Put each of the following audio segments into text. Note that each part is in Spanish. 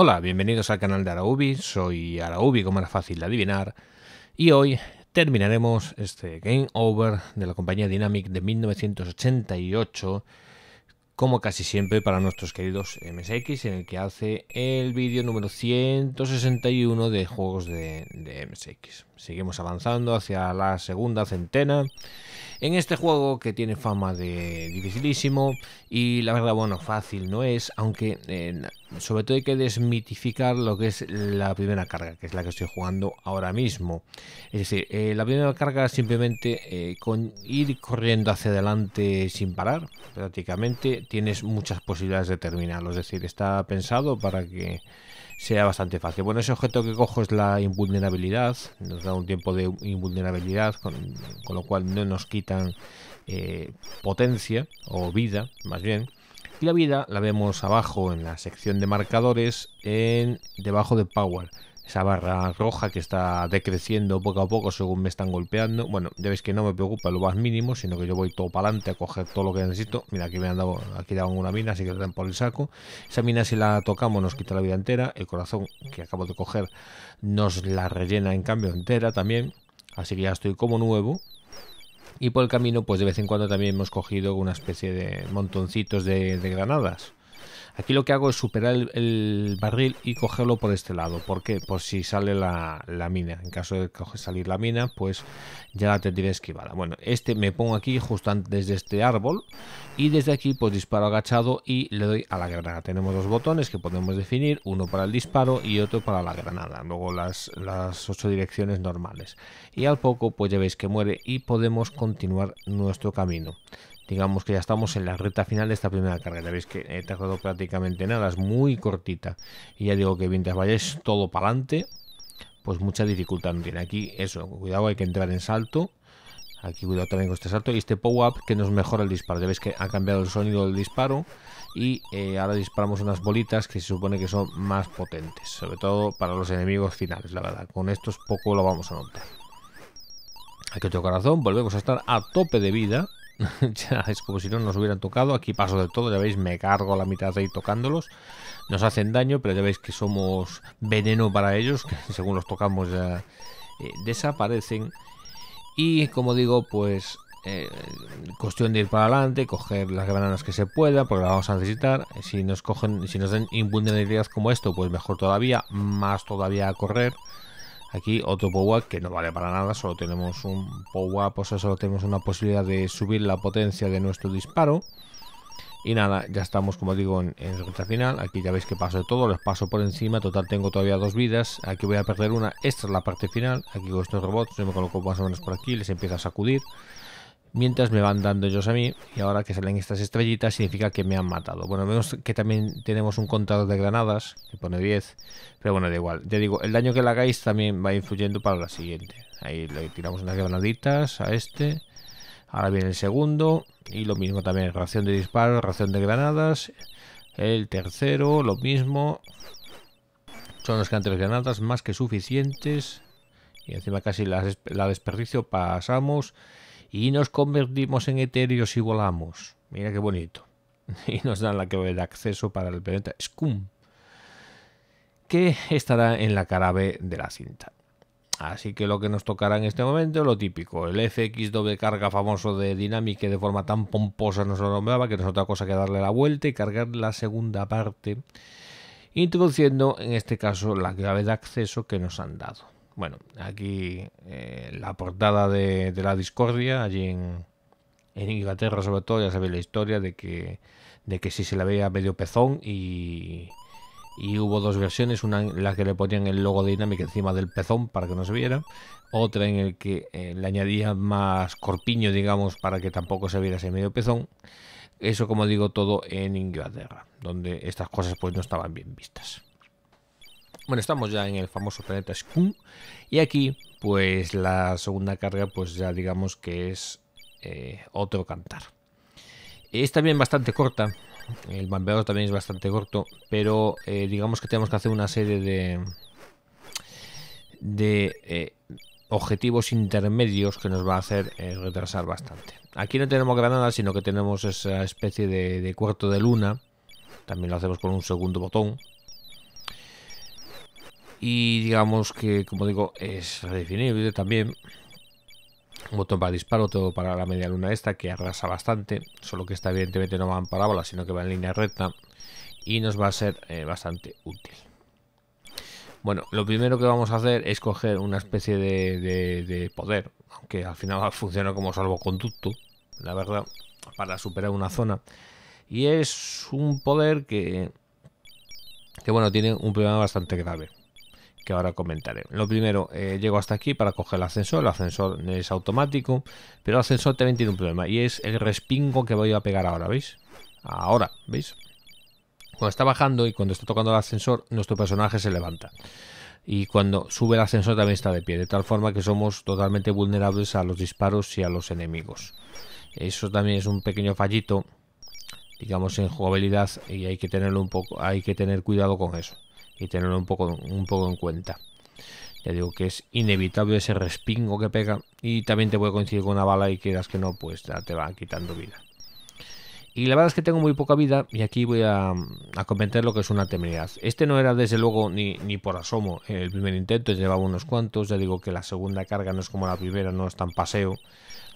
Hola, bienvenidos al canal de Araubi, soy Araubi como era fácil de adivinar y hoy terminaremos este Game Over de la compañía Dynamic de 1988 como casi siempre para nuestros queridos MSX en el que hace el vídeo número 161 de juegos de, MSX. Seguimos avanzando hacia la segunda centena en este juego que tiene fama de dificilísimo y la verdad bueno fácil no es aunque en eh, sobre todo hay que desmitificar lo que es la primera carga, que es la que estoy jugando ahora mismo. Es decir, eh, la primera carga simplemente eh, con ir corriendo hacia adelante sin parar, prácticamente tienes muchas posibilidades de terminarlo. Es decir, está pensado para que sea bastante fácil. Bueno, ese objeto que cojo es la invulnerabilidad, nos da un tiempo de invulnerabilidad, con, lo cual no nos quitan eh, potencia o vida, más bien. Y la vida la vemos abajo en la sección de marcadores, en debajo de Power. Esa barra roja que está decreciendo poco a poco según me están golpeando. Bueno, ya veis que no me preocupa lo más mínimo, sino que yo voy todo para adelante a coger todo lo que necesito. Mira, aquí me han dado, aquí una mina, así que traen por el saco. Esa mina si la tocamos nos quita la vida entera. El corazón que acabo de coger nos la rellena en cambio entera también. Así que ya estoy como nuevo. Y por el camino, pues de vez en cuando también hemos cogido una especie de montoncitos de, de granadas. Aquí lo que hago es superar el, barril y cogerlo por este lado. porque Por si sale la, mina. En caso de salir la mina, pues ya la tendría esquivada. Bueno, este me pongo aquí justo antes de este árbol. Y desde aquí pues disparo agachado y le doy a la granada. Tenemos dos botones que podemos definir. Uno para el disparo y otro para la granada. Luego las, las ocho direcciones normales. Y al poco pues ya veis que muere y podemos continuar nuestro camino digamos que ya estamos en la recta final de esta primera carga. veis que he eh, tardado prácticamente nada, es muy cortita. Y ya digo que mientras vayáis todo para adelante, pues mucha dificultad no tiene. Aquí, eso, cuidado, hay que entrar en salto. Aquí cuidado también con este salto. Y este power-up que nos mejora el disparo. Ya veis que ha cambiado el sonido del disparo. Y eh, ahora disparamos unas bolitas que se supone que son más potentes. Sobre todo para los enemigos finales, la verdad. Con estos poco lo vamos a notar. Aquí otro corazón. Volvemos a estar a tope de vida. es como si no nos hubieran tocado. Aquí paso de todo, ya veis, me cargo la mitad de ahí tocándolos. Nos hacen daño, pero ya veis que somos veneno para ellos, que según los tocamos ya eh, desaparecen. Y como digo, pues eh, cuestión de ir para adelante, coger las bananas que se pueda, porque las vamos a necesitar. Si nos cogen, si nos dan invulnerabilidad como esto, pues mejor todavía, más todavía a correr. Aquí otro power que no vale para nada, solo tenemos un power, pues solo tenemos una posibilidad de subir la potencia de nuestro disparo. Y nada, ya estamos, como digo, en, la ruta final. Aquí ya veis que paso de todo, les paso por encima. Total, tengo todavía dos vidas. Aquí voy a perder una. Esta es la parte final. Aquí con estos robots, yo me coloco más o menos por aquí, les empiezo a sacudir. Mientras me van dando ellos a mí y ahora que salen estas estrellitas significa que me han matado. Bueno, vemos que también tenemos un contador de granadas que pone 10, pero bueno, da igual. Ya digo, el daño que le hagáis también va influyendo para la siguiente. Ahí le tiramos unas granaditas a este. Ahora viene el segundo y lo mismo también, ración de disparo, ración de granadas. El tercero, lo mismo. Son los que han tres granadas más que suficientes. Y encima casi la, la desperdicio pasamos y nos convertimos en etéreos y volamos. Mira qué bonito. Y nos dan la clave de acceso para el planeta Scum, que estará en la B de la cinta. Así que lo que nos tocará en este momento es lo típico, el FX carga famoso de Dynamic que de forma tan pomposa nos lo nombraba que no es otra cosa que darle la vuelta y cargar la segunda parte, introduciendo en este caso la clave de acceso que nos han dado. Bueno, aquí eh, la portada de, la discordia, allí en, Inglaterra sobre todo, ya sabéis la historia de que, de que se la veía medio pezón y, y hubo dos versiones, una en la que le ponían el logo de Dynamic encima del pezón para que no se viera, otra en el que eh, le añadían más corpiño, digamos, para que tampoco se viera ese medio pezón. Eso, como digo, todo en Inglaterra, donde estas cosas pues no estaban bien vistas. Bueno, estamos ya en el famoso planeta Skun y aquí pues la segunda carga pues ya digamos que es eh, otro cantar. Es también bastante corta, el bambeado también es bastante corto, pero eh, digamos que tenemos que hacer una serie de, de eh, objetivos intermedios que nos va a hacer retrasar bastante. Aquí no tenemos granada, sino que tenemos esa especie de, de, cuarto de luna. También lo hacemos con un segundo botón. Y digamos que, como digo, es redefinible también. Un botón para disparo, todo para la media luna esta, que arrasa bastante. Solo que esta evidentemente no va en parábola, sino que va en línea recta. Y nos va a ser eh, bastante útil. Bueno, lo primero que vamos a hacer es coger una especie de, poder, aunque al final funciona como salvoconducto, la verdad, para superar una zona. Y es un poder que, que bueno, tiene un problema bastante grave ahora comentaré. Lo primero, eh, llego hasta aquí para coger el ascensor, el ascensor es automático, pero el ascensor también tiene un problema y es el respingo que voy a pegar ahora, ¿veis? Ahora, ¿veis? Cuando está bajando y cuando está tocando el ascensor, nuestro personaje se levanta. Y cuando sube el ascensor también está de pie, de tal forma que somos totalmente vulnerables a los disparos y a los enemigos. Eso también es un pequeño fallito, digamos, en jugabilidad y hay que tenerlo un poco, hay que tener cuidado con eso y tenerlo un poco, un poco en cuenta. Ya digo que es inevitable ese respingo que pega y también te puede coincidir con una bala y quieras que no, pues ya te va quitando vida. Y la verdad es que tengo muy poca vida y aquí voy a, a comentar lo que es una temeridad. Este no era desde luego ni, ni por asomo el primer intento, llevaba unos cuantos, ya digo que la segunda carga no es como la primera, no es tan paseo.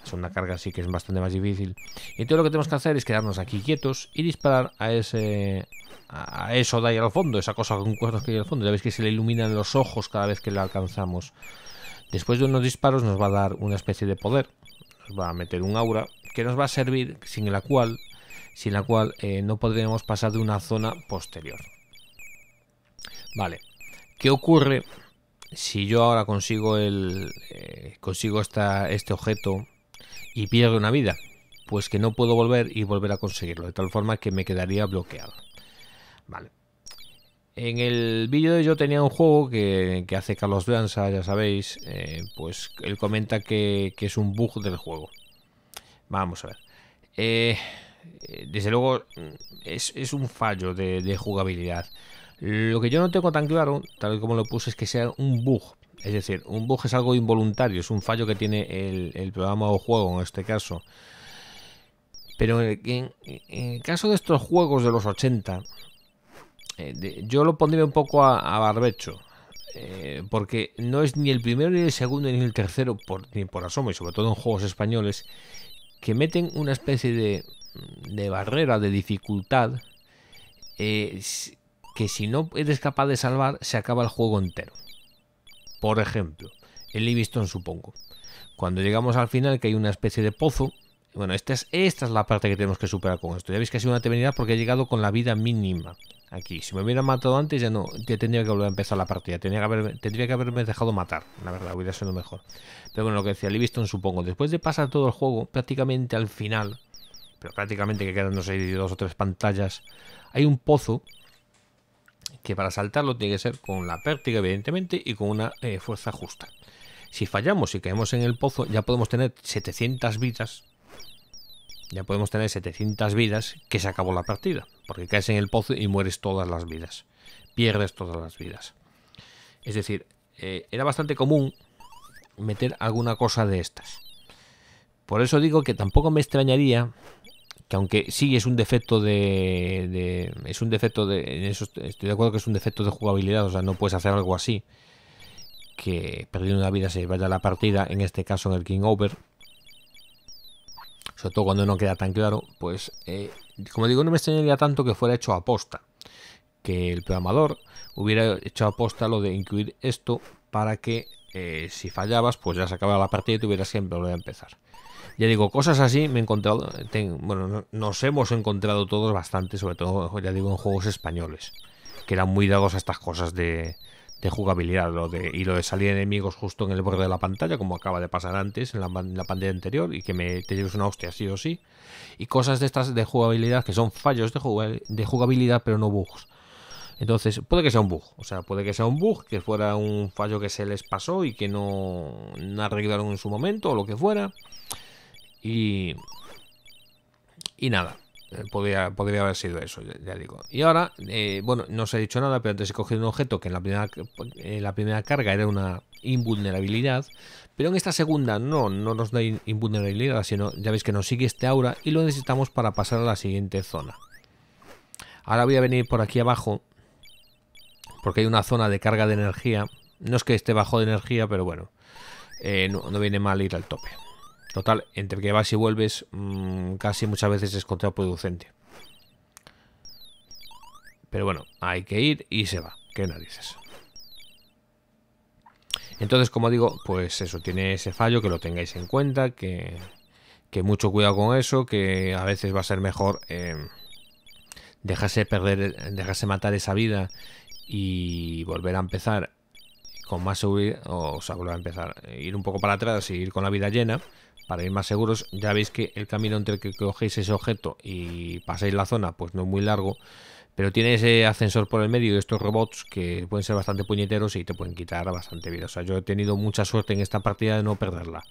Es una carga así que es bastante más difícil. Y todo lo que tenemos que hacer es quedarnos aquí quietos y disparar a ese a eso de ahí al fondo, esa cosa con cuernos que hay al fondo. Ya veis que se le iluminan los ojos cada vez que le alcanzamos. Después de unos disparos nos va a dar una especie de poder. Nos va a meter un aura que nos va a servir sin la cual, sin la cual eh, no podremos pasar de una zona posterior. Vale. ¿Qué ocurre si yo ahora consigo el eh, consigo esta, este objeto y pierdo una vida, pues que no puedo volver y volver a conseguirlo, de tal forma que me quedaría bloqueado. Vale. En el vídeo yo tenía un juego que, hace Carlos Blanza, ya sabéis, eh, pues él comenta que, es un bug del juego. Vamos a ver. Eh, desde luego es, un fallo de, jugabilidad. Lo que yo no tengo tan claro, tal como lo puse, es que sea un bug, es decir, un bug es algo involuntario, es un fallo que tiene el, programa o juego en este caso. Pero en, el caso de estos juegos de los 80, eh, yo lo pondría un poco a, barbecho. Eh, porque no es ni el primero, ni el segundo, ni el tercero, por, ni por asomo, y sobre todo en juegos españoles, que meten una especie de, barrera, de dificultad, eh, que si no eres capaz de salvar, se acaba el juego entero. Por ejemplo, el Livingston supongo. Cuando llegamos al final que hay una especie de pozo, bueno, esta es, esta es la parte que tenemos que superar con esto. Ya veis que ha sido una temeridad porque he llegado con la vida mínima aquí. Si me hubiera matado antes ya no, ya tendría que volver a empezar la partida. tendría que haberme dejado matar, la verdad, hubiera sido mejor. Pero bueno, lo que decía Livingston supongo. Después de pasar todo el juego, prácticamente al final, pero prácticamente que quedan, dos o tres pantallas, hay un pozo que para saltarlo tiene que ser con la pértiga, evidentemente, y con una eh, fuerza justa. Si fallamos y caemos en el pozo, ya podemos tener 700 vidas. Ya podemos tener 700 vidas que se acabó la partida. Porque caes en el pozo y mueres todas las vidas. Pierdes todas las vidas. Es decir, eh, era bastante común meter alguna cosa de estas. Por eso digo que tampoco me extrañaría aunque sí es un defecto de, es un defecto de eso estoy de acuerdo que es un defecto de jugabilidad o sea no puedes hacer algo así que perdiendo una vida se vaya la partida en este caso en el king over sobre todo cuando no queda tan claro pues eh, como digo no me extrañaría tanto que fuera hecho aposta que el programador hubiera hecho aposta lo de incluir esto para que eh, si fallabas, pues ya se acababa la partida y tuvieras que volver a empezar. Ya digo, cosas así me he encontrado, bueno, nos hemos encontrado todos bastante, sobre todo, ya digo, en juegos españoles, que eran muy dados a estas cosas de, jugabilidad lo de, y lo de salir enemigos justo en el borde de la pantalla, como acaba de pasar antes en la, en la pantalla anterior, y que me, te lleves una hostia sí o sí, y cosas de estas de jugabilidad que son fallos de, jugabilidad, pero no bugs entonces, puede que sea un bug, o sea, puede que sea un bug, que fuera un fallo que se les pasó y que no, arreglaron en su momento o lo que fuera. Y, y nada, eh, podría, podría haber sido eso, ya, digo. Y ahora, eh, bueno, no os he dicho nada, pero antes he cogido un objeto que en la primera, en la primera carga era una invulnerabilidad, pero en esta segunda no, no nos da invulnerabilidad, sino ya veis que nos sigue este aura y lo necesitamos para pasar a la siguiente zona. Ahora voy a venir por aquí abajo porque hay una zona de carga de energía. No es que esté bajo de energía, pero bueno, eh, no, viene mal ir al tope. Total, entre que vas y vuelves, mm, casi muchas veces es contraproducente. Pero bueno, hay que ir y se va. Qué narices. Entonces, como digo, pues eso, tiene ese fallo, que lo tengáis en cuenta, que, que mucho cuidado con eso, que a veces va a ser mejor eh, dejarse perder, dejarse matar esa vida y volver a empezar con más seguridad, o, sea, volver a empezar, eh, ir un poco para atrás y ir con la vida llena, para ir más seguros, ya veis que el camino entre que cogéis ese objeto y pasáis la zona, pues no es muy largo, pero tiene ese ascensor por el medio y estos robots que pueden ser bastante puñeteros y te pueden quitar bastante vida. O sea, yo he tenido mucha suerte en esta partida de no perderla.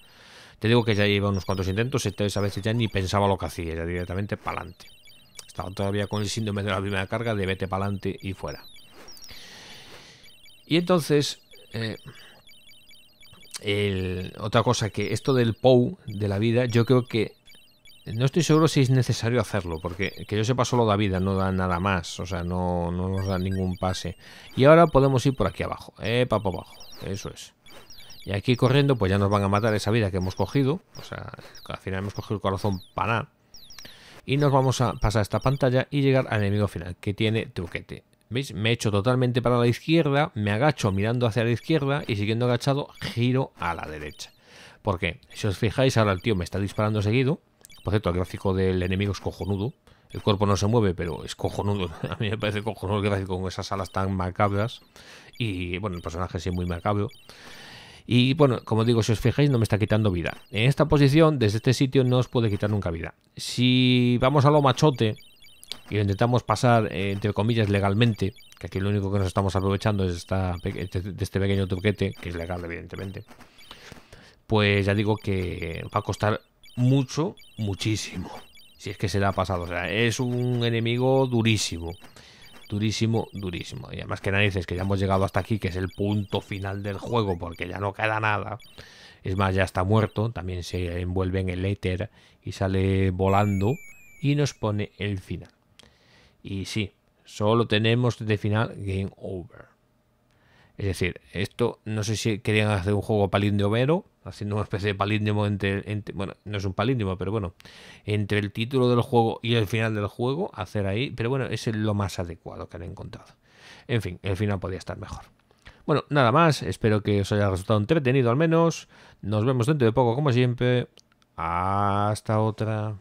Te digo que ya lleva unos cuantos intentos, entonces este a veces ya ni pensaba lo que hacía, ya directamente para adelante. Estaba todavía con el síndrome de la primera carga de vete para adelante y fuera. Y entonces, eh, otra cosa que esto del POU de la vida, yo creo que no estoy seguro si es necesario hacerlo, porque que yo sepa solo da vida, no da nada más, o sea, no, no nos da ningún pase. Y ahora podemos ir por aquí abajo, eh, para abajo, eso es. Y aquí corriendo, pues ya nos van a matar esa vida que hemos cogido, o sea, al final hemos cogido el corazón para nada. Y nos vamos a pasar esta pantalla y llegar al enemigo final, que tiene truquete. ¿Veis? Me echo totalmente para la izquierda, me agacho mirando hacia la izquierda y siguiendo agachado giro a la derecha. Porque si os fijáis, ahora el tío me está disparando seguido. Por cierto, el gráfico del enemigo es cojonudo. El cuerpo no se mueve, pero es cojonudo. A mí me parece cojonudo el gráfico con esas alas tan macabras. Y bueno, el personaje sí es muy macabro. Y bueno, como digo, si os fijáis, no me está quitando vida. En esta posición, desde este sitio, no os puede quitar nunca vida. Si vamos a lo machote, y lo intentamos pasar, eh, entre comillas, legalmente, que aquí lo único que nos estamos aprovechando es esta, este, de este pequeño truquete, que es legal, evidentemente, pues ya digo que va a costar mucho, muchísimo. Si es que se le ha pasado. O sea, es un enemigo durísimo. Durísimo, durísimo. Y además que narices, que ya hemos llegado hasta aquí, que es el punto final del juego, porque ya no queda nada. Es más, ya está muerto. También se envuelve en el éter y sale volando. Y nos pone el final. Y sí, solo tenemos de final Game Over. Es decir, esto no sé si querían hacer un juego overo, haciendo una especie de palíndromo entre, Bueno, no es un palíndromo, pero bueno, entre el título del juego y el final del juego, hacer ahí. Pero bueno, es lo más adecuado que han encontrado. En fin, el final podía estar mejor. Bueno, nada más. Espero que os haya resultado entretenido al menos. Nos vemos dentro de poco, como siempre. Hasta otra.